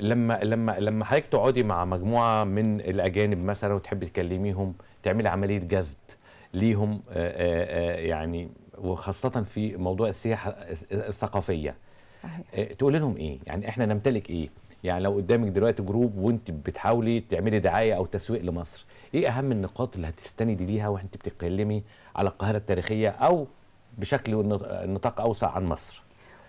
لما لما لما حضرتك تقعدي مع مجموعه من الاجانب مثلا وتحبي تكلميهم تعملي عمليه جذب ليهم آه، آه، آه، يعني وخاصه في موضوع السياحه الثقافيه صحيح تقولي لهم ايه يعني احنا نمتلك ايه يعني لو قدامك دلوقتي جروب وانت بتحاولي تعملي دعايه او تسويق لمصر ايه اهم النقاط اللي هتستندي ليها وانت بتتكلمي على القاهره التاريخيه او بشكل نطاق اوسع عن مصر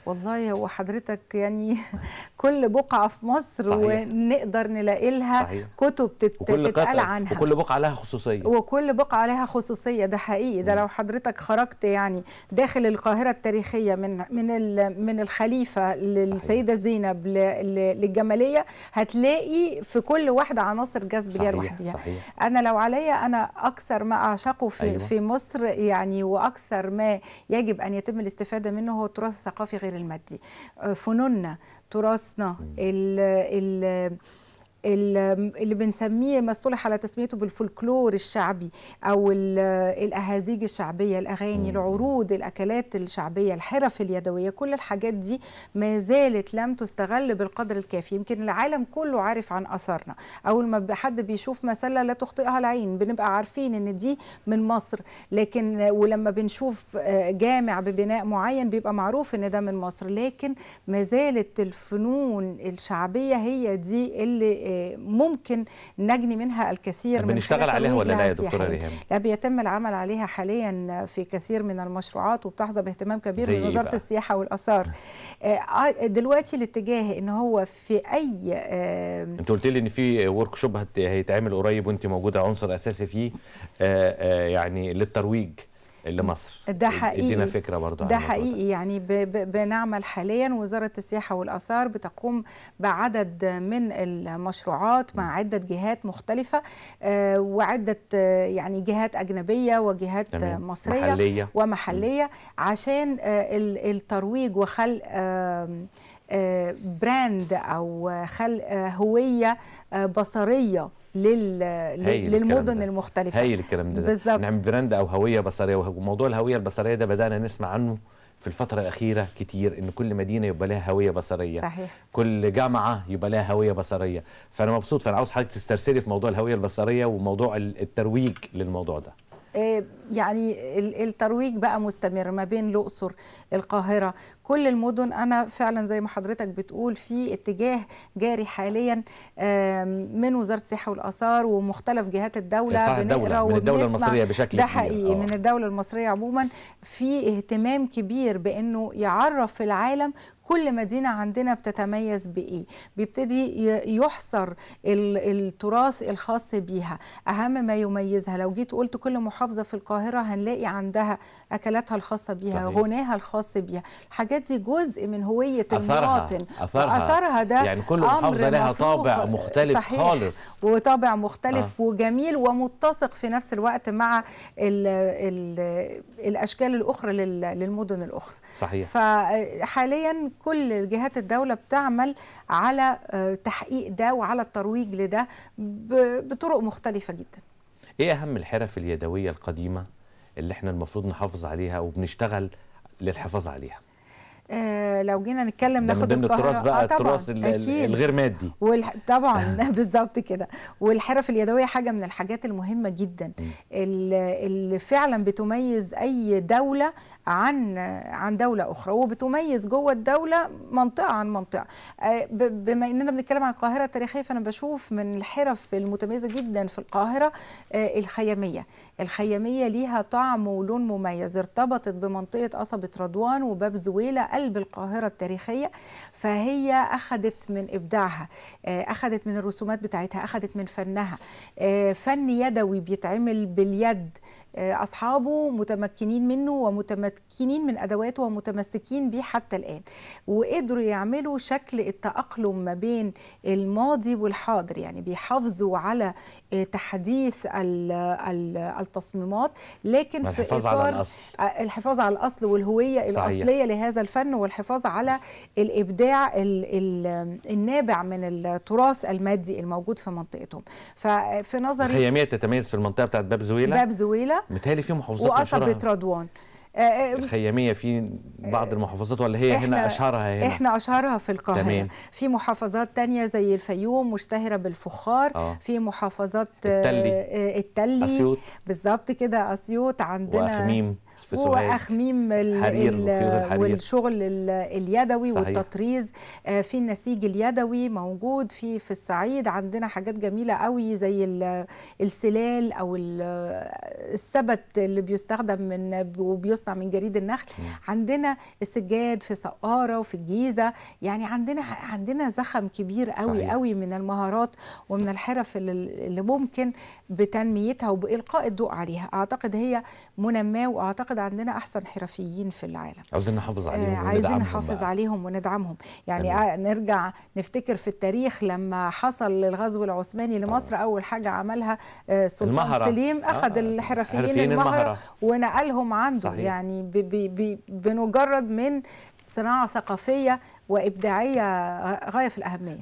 والله هو حضرتك يعني كل بقعه في مصر صحيح. ونقدر نلاقي لها صحيح. كتب تت... وكل تتقال عنها وكل بقعه لها خصوصيه وكل بقعه لها خصوصيه ده حقيقي ده لو حضرتك خرجت يعني داخل القاهره التاريخيه من من من الخليفه للسيده زينب للجماليه هتلاقي في كل واحده عناصر جذب ليها لوحدها انا لو عليا انا اكثر ما اعشقه في أيوة. في مصر يعني واكثر ما يجب ان يتم الاستفاده منه هو التراث الثقافي غير غير المادي آه، فنوننا تراثنا ال ال اللي بنسميه ما اصطلح على تسميته بالفولكلور الشعبي او الاهازيج الشعبيه الاغاني العروض الاكلات الشعبيه الحرف اليدويه كل الحاجات دي ما زالت لم تستغل بالقدر الكافي يمكن العالم كله عارف عن اثارنا اول ما حد بيشوف مسله لا تخطئها العين بنبقى عارفين ان دي من مصر لكن ولما بنشوف آه، جامع ببناء معين بيبقى معروف ان ده من مصر لكن ما زالت الفنون الشعبيه هي دي اللي آه، ممكن نجني منها الكثير من بنشتغل عليها ولا لا يا دكتوره ريهام؟ لا بيتم العمل عليها حاليا في كثير من المشروعات وبتحظى باهتمام كبير من إيه وزاره بقى. السياحه والاثار آه، آه، دلوقتي الاتجاه ان هو في اي آه، انت قلت لي ان في ورك شوب هيتعمل قريب وانت موجوده عنصر اساسي فيه يعني للترويج لمصر ده حقيقي تدينا فكره برضو ده حقيقي ده. يعني ب ب بنعمل حاليا وزاره السياحه والاثار بتقوم بعدد من المشروعات مع عده جهات مختلفه آه وعده آه يعني جهات اجنبيه وجهات تمام. مصريه محلية. ومحليه م. عشان آه الترويج وخلق آه، براند او خلق آه، هويه آه، بصريه لل... للمدن المختلفه هايل الكلام ده, ده. بالظبط نعمل براند او هويه بصريه وموضوع الهويه البصريه ده بدانا نسمع عنه في الفترة الأخيرة كتير إن كل مدينة يبقى لها هوية بصرية صحيح. كل جامعة يبقى لها هوية بصرية فأنا مبسوط فأنا عاوز حضرتك تسترسلي في موضوع الهوية البصرية وموضوع الترويج للموضوع ده آه، يعني الترويج بقى مستمر ما بين الاقصر القاهره كل المدن انا فعلا زي ما حضرتك بتقول في اتجاه جاري حاليا من وزاره السياحه والاثار ومختلف جهات الدوله بنقرا من الدوله المصريه بشكل ده حقيقي أوه. من الدوله المصريه عموما في اهتمام كبير بانه يعرف العالم كل مدينة عندنا بتتميز بإيه بيبتدي يحصر التراث الخاص بيها أهم ما يميزها لو جيت قلت كل محافظة في القاهرة هنلاقي عندها أكلاتها الخاصة بيها صحيح. غناها الخاص بيها الحاجات دي جزء من هوية أثرها. المواطن أثرها. أثرها ده يعني كل محافظة لها طابع مختلف صحيح. خالص وطابع مختلف آه. وجميل ومتسق في نفس الوقت مع الـ الـ الأشكال الأخرى للمدن الأخرى صحيح فحاليا كل جهات الدولة بتعمل على آه، تحقيق ده وعلى الترويج لده بطرق مختلفة جدا ايه اهم الحرف اليدوية القديمة اللي احنا المفروض نحافظ عليها وبنشتغل للحفاظ عليها آه لو جينا نتكلم ناخد من ضمن التراث بقى آه التراث الغير مادي والح... طبعا بالظبط كده والحرف اليدويه حاجه من الحاجات المهمه جدا اللي فعلا بتميز اي دوله عن عن دوله اخرى وبتميز جوه الدوله منطقه عن منطقه آه بما اننا بنتكلم عن القاهره التاريخيه فانا بشوف من الحرف المتميزه جدا في القاهره آه الخياميه الخياميه ليها طعم ولون مميز ارتبطت بمنطقه قصبه رضوان وباب زويله قلب القاهرة التاريخية فهي أخذت من إبداعها آه، أخذت من الرسومات بتاعتها أخذت من فنها آه، فن يدوي بيتعمل باليد اصحابه متمكنين منه ومتمكنين من ادواته ومتمسكين بيه حتى الان وقدروا يعملوا شكل التاقلم ما بين الماضي والحاضر يعني بيحافظوا على آه، تحديث التصميمات لكن في اطار على الأصل. آه، الحفاظ على الاصل والهويه صحيح. الاصليه لهذا الفن والحفاظ على الابداع النابع من التراث المادي الموجود في منطقتهم ففي نظري الخياميه تتميز في المنطقه بتاعت باب زويله باب زويله متهيألي في محافظات وقصبة رضوان آه، آه، الخياميه في بعض آه، المحافظات ولا هي هنا اشهرها هنا احنا اشهرها في القاهره تمام. في محافظات تانية زي الفيوم مشتهره بالفخار آه. في محافظات التلي التلي بالظبط كده اسيوط عندنا وخميم واخميم والشغل اليدوي صحيح. والتطريز آه، في النسيج اليدوي موجود في في الصعيد عندنا حاجات جميله قوي زي السلال او السبت اللي بيستخدم من وبيصنع من جريد النخل عندنا السجاد في سقاره وفي الجيزه يعني عندنا عندنا زخم كبير قوي صحيح. قوي من المهارات ومن الحرف اللي ممكن بتنميتها وبالقاء الضوء عليها اعتقد هي منماه واعتقد اعتقد عندنا احسن حرفيين في العالم عاوزين نحافظ عليهم آه، عايزين نحافظ بقى. عليهم وندعمهم يعني آه نرجع نفتكر في التاريخ لما حصل الغزو العثماني لمصر آه. اول حاجه عملها آه سلطان المهرة. سليم آه، اخذ آه. الحرفيين المهرة, المهرة ونقلهم عنده صحيح. يعني ب ب ب بمجرد من صناعه ثقافيه وابداعيه غايه في الاهميه